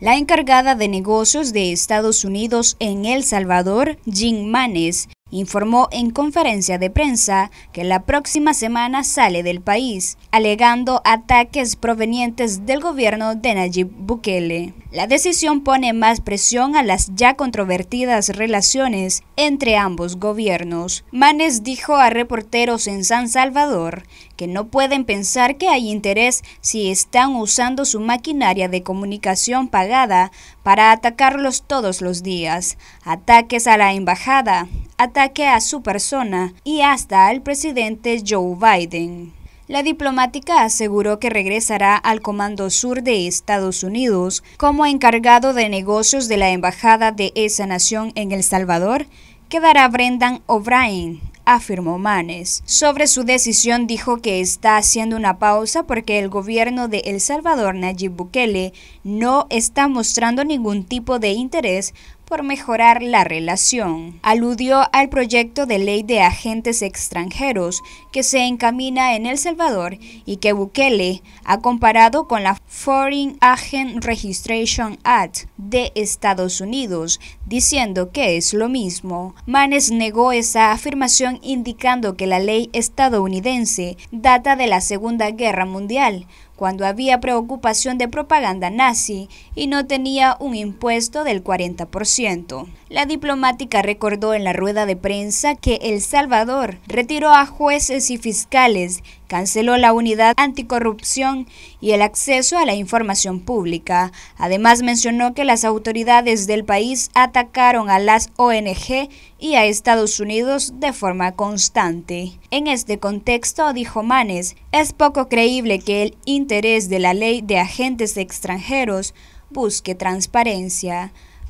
La encargada de negocios de Estados Unidos en El Salvador, Jim Manes, informó en conferencia de prensa que la próxima semana sale del país, alegando ataques provenientes del gobierno de Nayib Bukele. La decisión pone más presión a las ya controvertidas relaciones entre ambos gobiernos. Manes dijo a reporteros en San Salvador que no pueden pensar que hay interés si están usando su maquinaria de comunicación pagada para atacarlos todos los días. Ataques a la embajada, ataque a su persona y hasta al presidente Joe Biden. La diplomática aseguró que regresará al Comando Sur de Estados Unidos como encargado de negocios de la Embajada de esa nación en El Salvador, quedará Brendan O'Brien, afirmó Manes. Sobre su decisión dijo que está haciendo una pausa porque el gobierno de El Salvador, Nayib Bukele, no está mostrando ningún tipo de interés por mejorar la relación. Aludió al proyecto de ley de agentes extranjeros que se encamina en El Salvador y que Bukele ha comparado con la Foreign Agent Registration Act de Estados Unidos, diciendo que es lo mismo. Manes negó esa afirmación indicando que la ley estadounidense data de la Segunda Guerra Mundial, cuando había preocupación de propaganda nazi y no tenía un impuesto del 40%. La diplomática recordó en la rueda de prensa que El Salvador retiró a jueces y fiscales, canceló la unidad anticorrupción y el acceso a la información pública. Además mencionó que las autoridades del país atacaron a las ONG y a Estados Unidos de forma constante. En este contexto, dijo Manes, es poco creíble que el interés de la ley de agentes extranjeros busque transparencia.